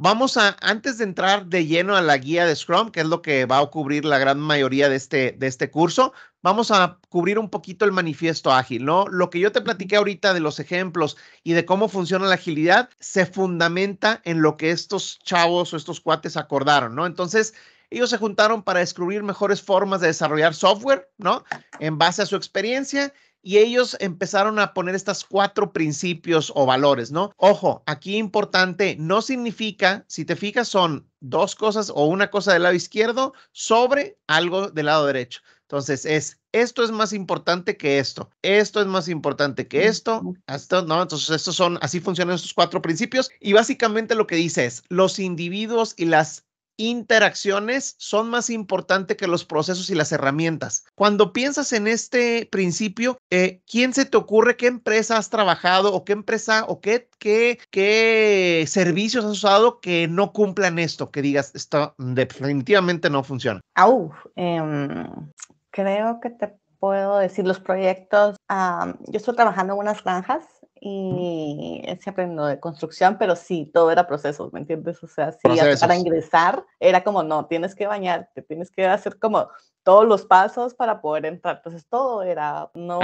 vamos a, antes de entrar de lleno a la guía de Scrum, que es lo que va a cubrir la gran mayoría de este, de este curso, vamos a cubrir un poquito el manifiesto ágil, ¿no? Lo que yo te platiqué ahorita de los ejemplos y de cómo funciona la agilidad se fundamenta en lo que estos chavos o estos cuates acordaron, ¿no? Entonces, ellos se juntaron para descubrir mejores formas de desarrollar software, ¿no? En base a su experiencia y ellos empezaron a poner estas cuatro principios o valores, ¿no? Ojo, aquí importante, no significa, si te fijas, son dos cosas o una cosa del lado izquierdo sobre algo del lado derecho. Entonces es, esto es más importante que esto, esto es más importante que esto, esto, ¿no? Entonces estos son, así funcionan estos cuatro principios y básicamente lo que dice es, los individuos y las interacciones son más importantes que los procesos y las herramientas. Cuando piensas en este principio, eh, ¿quién se te ocurre qué empresa has trabajado o qué empresa o qué, qué, qué servicios has usado que no cumplan esto? Que digas, esto definitivamente no funciona. Em, creo que te puedo decir los proyectos. yo estoy trabajando en unas granjas y siempre no de construcción, pero sí, todo era proceso, ¿me entiendes? O sea, para ingresar era como, no, tienes que bañarte, tienes que hacer como todos los pasos para poder entrar. Entonces todo era, no,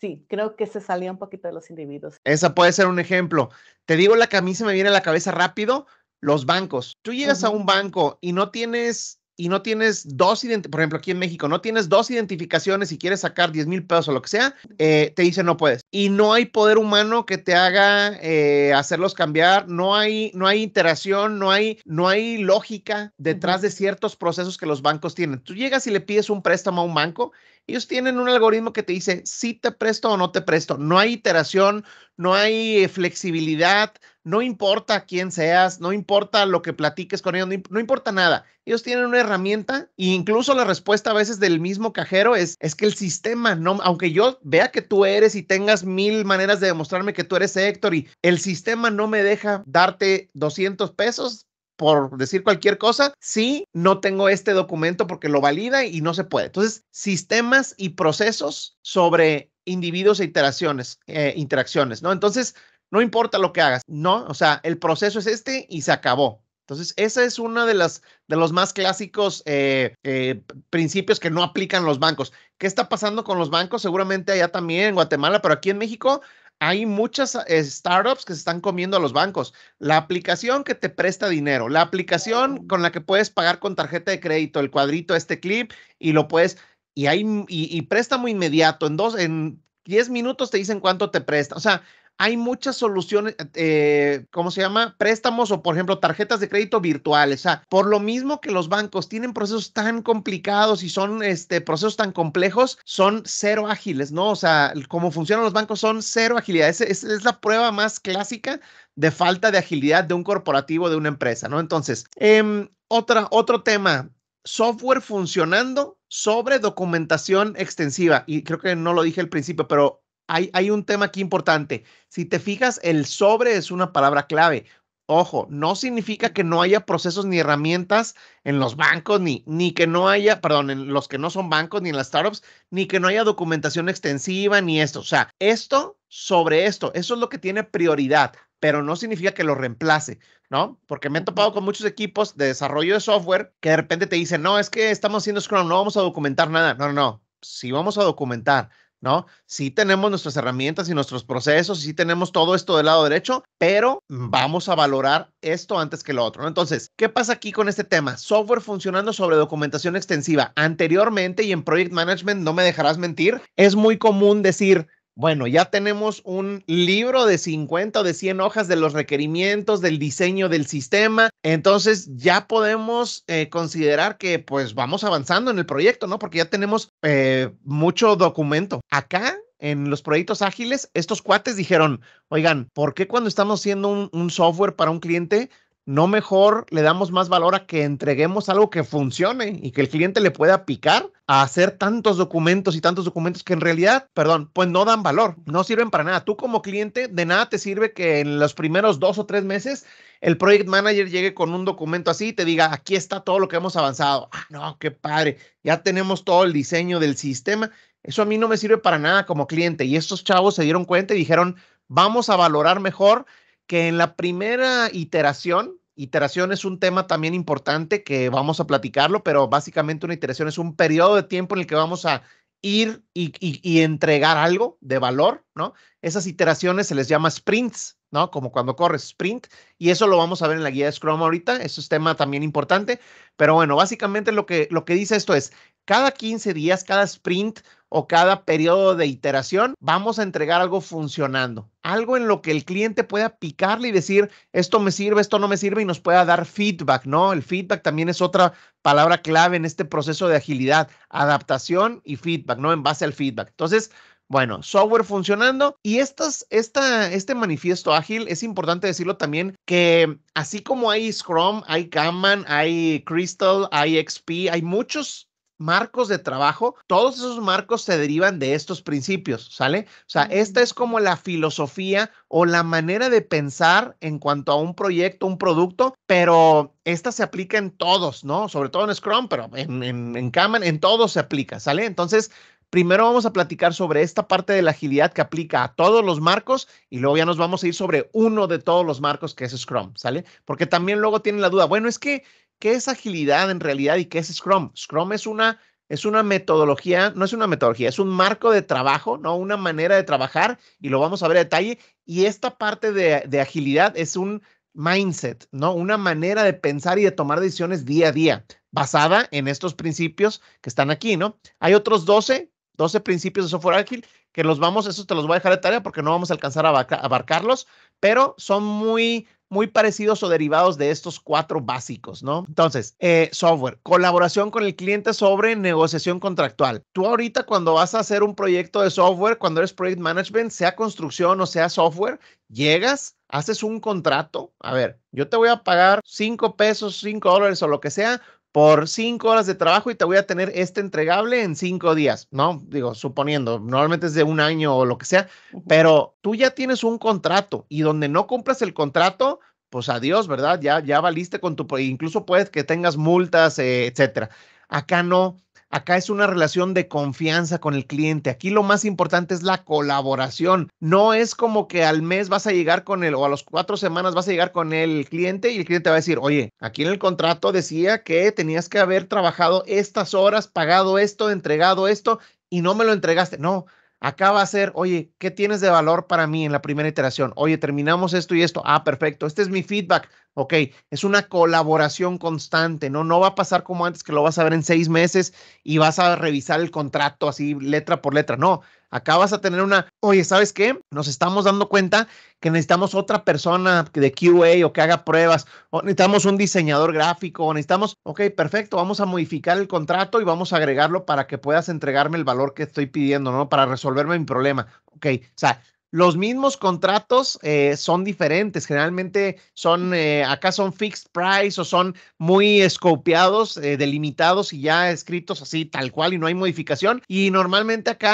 sí, creo que se salía un poquito de los individuos. Esa puede ser un ejemplo. Te digo la que a mí se me viene a la cabeza rápido, los bancos. Tú llegas a un banco y no tienes y no tienes dos, por ejemplo, aquí en México, no tienes dos identificaciones y quieres sacar 10 mil pesos o lo que sea, eh, te dice no puedes. Y no hay poder humano que te haga eh, hacerlos cambiar, no hay, no hay interacción, no hay, no hay lógica detrás de ciertos procesos que los bancos tienen. Tú llegas y le pides un préstamo a un banco, ellos tienen un algoritmo que te dice si te presto o no te presto, no hay iteración, no hay eh, flexibilidad, no importa quién seas, no importa lo que platiques con ellos, no, importa nada. Ellos tienen una herramienta e incluso la respuesta a veces del mismo cajero es, es que el sistema, no, aunque yo vea que tú eres y tengas mil maneras de demostrarme que tú eres Héctor y el sistema no me deja darte 200 pesos, por decir cualquier cosa, Si no tengo este documento porque lo valida y no se puede. Entonces, sistemas y procesos sobre individuos e interacciones eh, interacciones, ¿no? Entonces, no importa lo que hagas, no, o sea, el proceso es este y se acabó. Entonces, ese es uno de, las, de los más clásicos eh, eh, principios que no aplican los bancos. ¿Qué está pasando con los bancos? Seguramente allá también en Guatemala, pero aquí en México hay muchas eh, startups que se están comiendo a los bancos. La aplicación que te presta dinero, la aplicación con la que puedes pagar con tarjeta de crédito, el cuadrito, este clip, y lo puedes, y hay, y, y préstamo inmediato, en dos, en 10 minutos te dicen cuánto te presta. O sea, hay muchas soluciones, eh, ¿cómo se llama? Préstamos o, por ejemplo, tarjetas de crédito virtuales. O sea, por lo mismo que los bancos tienen procesos tan complicados y son este, procesos tan complejos, son cero ágiles, ¿no? O sea, cómo funcionan los bancos son cero agilidad. Es, la prueba más clásica de falta de agilidad de un corporativo, de una empresa, ¿no? Entonces, em, otra, otro tema, software funcionando sobre documentación extensiva. Y creo que no lo dije al principio, pero hay, un tema aquí importante. Si te fijas, el sobre es una palabra clave. Ojo, no significa que no haya procesos ni herramientas en los bancos, ni, ni que no haya, perdón, en los que no son bancos, ni en las startups, ni que no haya documentación extensiva, ni esto. O sea, esto sobre esto, eso es lo que tiene prioridad, pero no significa que lo reemplace, ¿no? Porque me he topado con muchos equipos de desarrollo de software que de repente te dicen, no, es que estamos haciendo Scrum, no vamos a documentar nada. No, no, no, sí vamos a documentar, ¿no? si tenemos nuestras herramientas y nuestros procesos, si tenemos todo esto del lado derecho, pero vamos a valorar esto antes que lo otro. Entonces, ¿qué pasa aquí con este tema? Software funcionando sobre documentación extensiva. Anteriormente y en Project Management, no me dejarás mentir, es muy común decir, bueno, ya tenemos un libro de 50 o de 100 hojas de los requerimientos del diseño del sistema. Entonces ya podemos eh, considerar que pues vamos avanzando en el proyecto, ¿no? Porque ya tenemos eh, mucho documento. Acá en los proyectos ágiles, estos cuates dijeron, oigan, ¿por qué cuando estamos haciendo un software para un cliente no mejor le damos más valor a que entreguemos algo que funcione y que el cliente le pueda picar a hacer tantos documentos y tantos documentos que en realidad, perdón, pues no dan valor, no sirven para nada. Tú como cliente, de nada te sirve que en los primeros dos o tres meses el project manager llegue con un documento así y te diga, aquí está todo lo que hemos avanzado. Ah, no, qué padre, ya tenemos todo el diseño del sistema. Eso a mí no me sirve para nada como cliente. Y estos chavos se dieron cuenta y dijeron, vamos a valorar mejor que en la primera iteración, iteración es un tema también importante que vamos a platicarlo, pero básicamente una iteración es un periodo de tiempo en el que vamos a ir y, y, y entregar algo de valor, ¿no? Esas iteraciones se les llama sprints, ¿no? Como cuando corres sprint, y eso lo vamos a ver en la guía de Scrum ahorita, eso es tema también importante, pero bueno, básicamente lo que, lo que dice esto es, cada 15 días, cada sprint o cada periodo de iteración, vamos a entregar algo funcionando, algo en lo que el cliente pueda picarle y decir, esto me sirve, esto no me sirve y nos pueda dar feedback, ¿no? El feedback también es otra palabra clave en este proceso de agilidad, adaptación y feedback, ¿no? En base al feedback. Entonces, bueno, software funcionando y estas, esta, este manifiesto ágil es importante decirlo también que así como hay Scrum, hay Kanban, hay Crystal, hay XP, hay muchos marcos de trabajo, todos esos marcos se derivan de estos principios, ¿sale? O sea, esta es como la filosofía o la manera de pensar en cuanto a un proyecto, un producto, pero esta se aplica en todos, ¿no? Sobre todo en Scrum, pero en, en, en en todos se aplica, ¿sale? Entonces, primero vamos a platicar sobre esta parte de la agilidad que aplica a todos los marcos y luego ya nos vamos a ir sobre uno de todos los marcos que es Scrum, ¿sale? Porque también luego tienen la duda, bueno, es que ¿qué es agilidad en realidad y qué es Scrum? Scrum es una, es una metodología, no es una metodología, es un marco de trabajo, ¿no? Una manera de trabajar y lo vamos a ver a detalle. Y esta parte de, de agilidad es un mindset, ¿no? Una manera de pensar y de tomar decisiones día a día, basada en estos principios que están aquí, ¿no? Hay otros 12, 12 principios de software ágil que los vamos, esos te los voy a dejar de tarea porque no vamos a alcanzar a abarcarlos, pero son muy muy parecidos o derivados de estos cuatro básicos, ¿no? Entonces, eh, software, colaboración con el cliente sobre negociación contractual. Tú ahorita cuando vas a hacer un proyecto de software, cuando eres project management, sea construcción o sea software, llegas, haces un contrato, a ver, yo te voy a pagar cinco pesos, cinco dólares o lo que sea por cinco horas de trabajo y te voy a tener este entregable en cinco días, ¿no? Digo, suponiendo, normalmente es de un año o lo que sea, pero tú ya tienes un contrato y donde no cumplas el contrato, pues adiós, ¿verdad? Ya, ya valiste con tu, e incluso puedes que tengas multas, eh, etcétera. Acá no, Acá es una relación de confianza con el cliente. Aquí lo más importante es la colaboración. No es como que al mes vas a llegar con él o a las cuatro semanas vas a llegar con el cliente y el cliente va a decir, oye, aquí en el contrato decía que tenías que haber trabajado estas horas, pagado esto, entregado esto y no me lo entregaste. No, Acá va a ser, oye, ¿qué tienes de valor para mí en la primera iteración? Oye, terminamos esto y esto. Ah, perfecto. Este es mi feedback. Ok, es una colaboración constante, ¿no? No va a pasar como antes que lo vas a ver en seis meses y vas a revisar el contrato así letra por letra. No, Acá vas a tener una, oye, ¿sabes qué? Nos estamos dando cuenta que necesitamos otra persona de QA o que haga pruebas, o necesitamos un diseñador gráfico, o necesitamos, ok, perfecto, vamos a modificar el contrato y vamos a agregarlo para que puedas entregarme el valor que estoy pidiendo, ¿no? Para resolverme mi problema. Ok, o sea, los mismos contratos eh, son diferentes. Generalmente son, eh, acá son fixed price o son muy escopiados, eh, delimitados y ya escritos así tal cual y no hay modificación. Y normalmente acá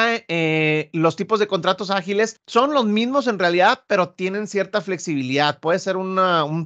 los tipos de contratos ágiles son los mismos en realidad, pero tienen cierta flexibilidad. Puede ser un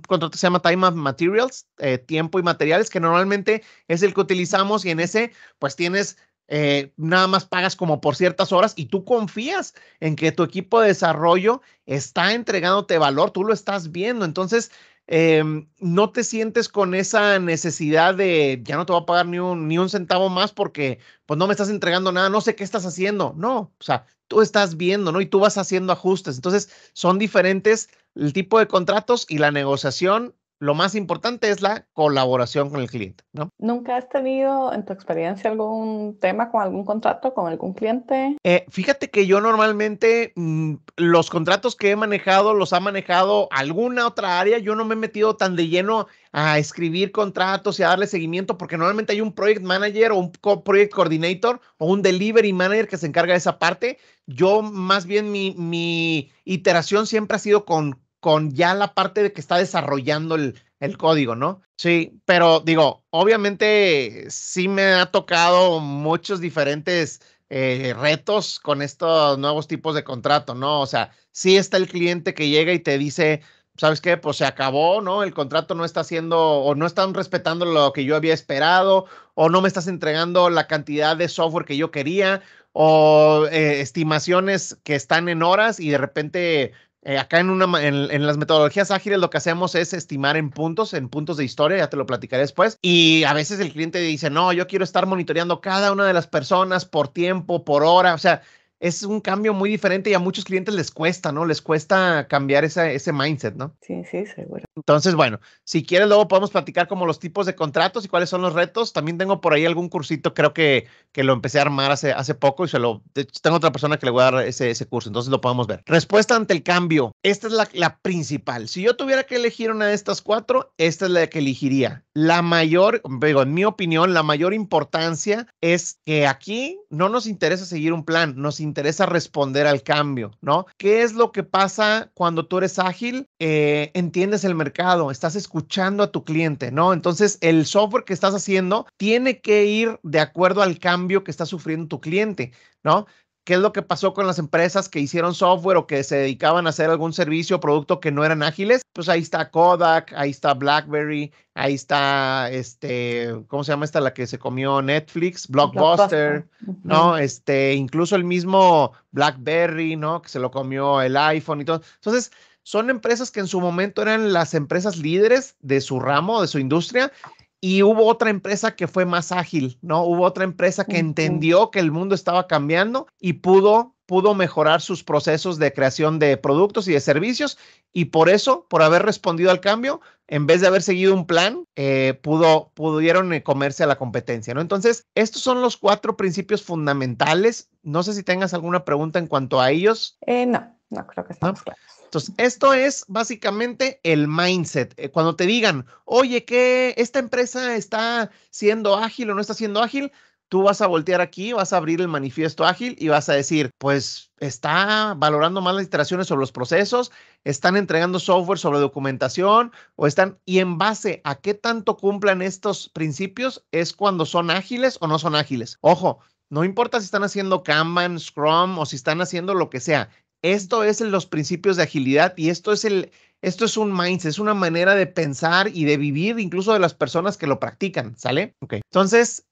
contrato que se llama Time of Materials, tiempo y materiales, que normalmente es el que utilizamos y en ese pues tienes eh, nada más pagas como por ciertas horas y tú confías en que tu equipo de desarrollo está entregándote valor, tú lo estás viendo. Entonces, em, no te sientes con esa necesidad de ya no te voy a pagar ni un, ni un centavo más porque pues no me estás entregando nada, no sé qué estás haciendo. No, o sea, tú estás viendo, ¿no? Y tú vas haciendo ajustes. Entonces, son diferentes el tipo de contratos y la negociación lo más importante es la colaboración con el cliente, ¿no? ¿Nunca has tenido en tu experiencia algún tema con algún contrato, con algún cliente? Eh, fíjate que yo normalmente mm, los contratos que he manejado los ha manejado alguna otra área. Yo no me he metido tan de lleno a escribir contratos y a darle seguimiento porque normalmente hay un project manager o un project coordinator o un delivery manager que se encarga de esa parte. Yo más bien mi, mi iteración siempre ha sido con con ya la parte de que está desarrollando el, código, ¿no? Sí, pero digo, obviamente sí me ha tocado muchos diferentes eh, retos con estos nuevos tipos de contrato, ¿no? O sea, sí está el cliente que llega y te dice, ¿sabes qué? Pues se acabó, ¿no? El contrato no está haciendo o no están respetando lo que yo había esperado o no me estás entregando la cantidad de software que yo quería o eh, estimaciones que están en horas y de repente eh, acá en, una, en, las metodologías ágiles lo que hacemos es estimar en puntos, en puntos de historia, ya te lo platicaré después. Y a veces el cliente dice, no, yo quiero estar monitoreando cada una de las personas por tiempo, por hora. O sea, es un cambio muy diferente y a muchos clientes les cuesta, ¿no? Les cuesta cambiar esa, ese mindset, ¿no? Sí, sí, seguro. Entonces, bueno, si quieres, luego podemos platicar como los tipos de contratos y cuáles son los retos. También tengo por ahí algún cursito, creo que, que lo empecé a armar hace, hace poco y se lo. tengo otra persona que le voy a dar ese, ese curso, entonces lo podemos ver. Respuesta ante el cambio. Esta es la, la principal. Si yo tuviera que elegir una de estas cuatro, esta es la que elegiría. La mayor, digo, en mi opinión, la mayor importancia es que aquí no nos interesa seguir un plan, nos interesa responder al cambio, ¿no? ¿Qué es lo que pasa cuando tú eres ágil? Eh, entiendes el mercado mercado, estás escuchando a tu cliente, ¿no? Entonces, el software que estás haciendo tiene que ir de acuerdo al cambio que está sufriendo tu cliente, ¿no? ¿Qué es lo que pasó con las empresas que hicieron software o que se dedicaban a hacer algún servicio o producto que no eran ágiles? Pues ahí está Kodak, ahí está BlackBerry, ahí está este, ¿cómo se llama esta la que se comió Netflix? Blockbuster, ¿no? Este, incluso el mismo BlackBerry, ¿no? Que se lo comió el iPhone y todo. Entonces, son empresas que en su momento eran las empresas líderes de su ramo, de su industria, y hubo otra empresa que fue más ágil, ¿no? Hubo otra empresa que entendió que el mundo estaba cambiando y pudo pudo mejorar sus procesos de creación de productos y de servicios y por eso, por haber respondido al cambio, en vez de haber seguido un plan, eh, pudo, pudieron eh, comerse a la competencia, ¿no? Entonces, estos son los cuatro principios fundamentales. No sé si tengas alguna pregunta en cuanto a ellos. Eh, no, no creo que estamos claros. Entonces, esto es básicamente el mindset. Cuando te digan, oye, que esta empresa está siendo ágil o no está siendo ágil, tú vas a voltear aquí, vas a abrir el manifiesto ágil y vas a decir, pues está valorando más las iteraciones sobre los procesos, están entregando software sobre documentación o están, y en base a qué tanto cumplan estos principios es cuando son ágiles o no son ágiles. Ojo, no importa si están haciendo Kanban, Scrum o si están haciendo lo que sea. Esto es los principios de agilidad y esto es el, esto es un mindset, es una manera de pensar y de vivir incluso de las personas que lo practican, ¿sale? Ok. Entonces...